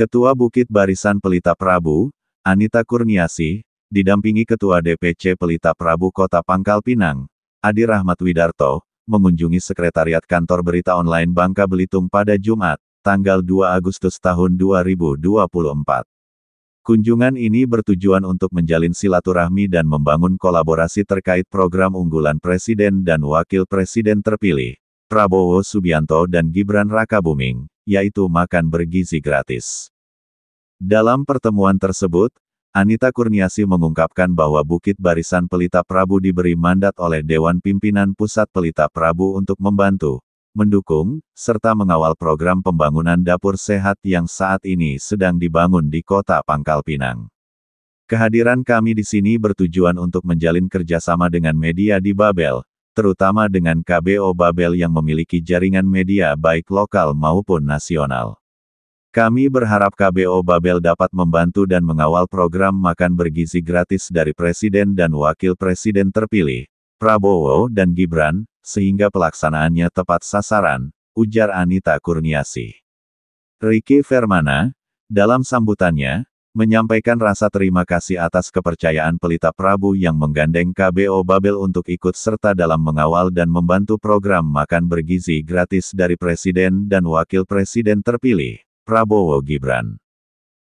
Ketua Bukit Barisan Pelita Prabu, Anita Kurniasi didampingi Ketua DPC Pelita Prabu Kota Pangkal Pinang, Adi Rahmat Widarto, mengunjungi Sekretariat Kantor Berita Online Bangka Belitung pada Jumat, tanggal 2 Agustus tahun 2024. Kunjungan ini bertujuan untuk menjalin silaturahmi dan membangun kolaborasi terkait program unggulan Presiden dan Wakil Presiden terpilih, Prabowo Subianto dan Gibran Rakabuming, yaitu makan bergizi gratis. Dalam pertemuan tersebut, Anita Kurniasi mengungkapkan bahwa Bukit Barisan Pelita Prabu diberi mandat oleh Dewan Pimpinan Pusat Pelita Prabu untuk membantu, mendukung, serta mengawal program pembangunan dapur sehat yang saat ini sedang dibangun di kota Pangkal Pinang. Kehadiran kami di sini bertujuan untuk menjalin kerjasama dengan media di Babel, terutama dengan KBO Babel yang memiliki jaringan media baik lokal maupun nasional. Kami berharap KBO Babel dapat membantu dan mengawal program makan bergizi gratis dari Presiden dan Wakil Presiden terpilih, Prabowo dan Gibran, sehingga pelaksanaannya tepat sasaran, ujar Anita Kurniasi. Riki Fermana, dalam sambutannya, menyampaikan rasa terima kasih atas kepercayaan Pelita Prabu yang menggandeng KBO Babel untuk ikut serta dalam mengawal dan membantu program makan bergizi gratis dari Presiden dan Wakil Presiden terpilih. Prabowo Gibran.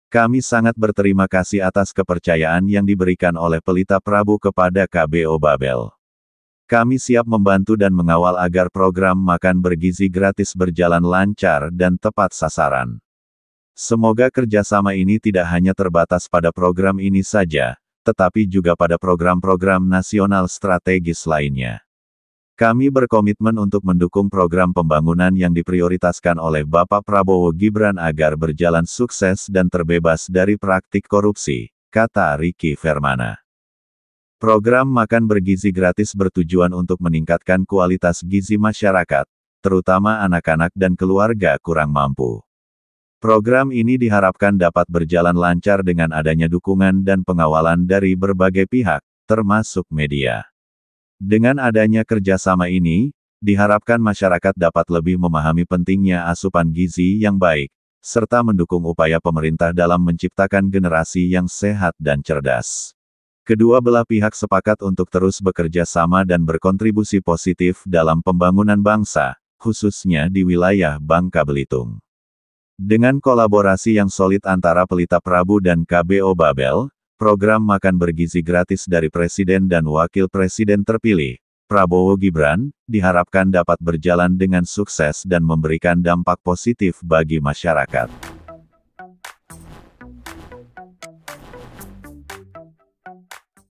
Kami sangat berterima kasih atas kepercayaan yang diberikan oleh Pelita Prabu kepada KBO Babel. Kami siap membantu dan mengawal agar program makan bergizi gratis berjalan lancar dan tepat sasaran. Semoga kerjasama ini tidak hanya terbatas pada program ini saja, tetapi juga pada program-program nasional strategis lainnya. Kami berkomitmen untuk mendukung program pembangunan yang diprioritaskan oleh Bapak Prabowo Gibran agar berjalan sukses dan terbebas dari praktik korupsi, kata Riki Fermana. Program makan bergizi gratis bertujuan untuk meningkatkan kualitas gizi masyarakat, terutama anak-anak dan keluarga kurang mampu. Program ini diharapkan dapat berjalan lancar dengan adanya dukungan dan pengawalan dari berbagai pihak, termasuk media. Dengan adanya kerjasama ini, diharapkan masyarakat dapat lebih memahami pentingnya asupan gizi yang baik, serta mendukung upaya pemerintah dalam menciptakan generasi yang sehat dan cerdas. Kedua belah pihak sepakat untuk terus bekerja sama dan berkontribusi positif dalam pembangunan bangsa, khususnya di wilayah Bangka Belitung. Dengan kolaborasi yang solid antara Pelita Prabu dan KBO Babel, program makan bergizi gratis dari Presiden dan Wakil Presiden terpilih, Prabowo Gibran, diharapkan dapat berjalan dengan sukses dan memberikan dampak positif bagi masyarakat.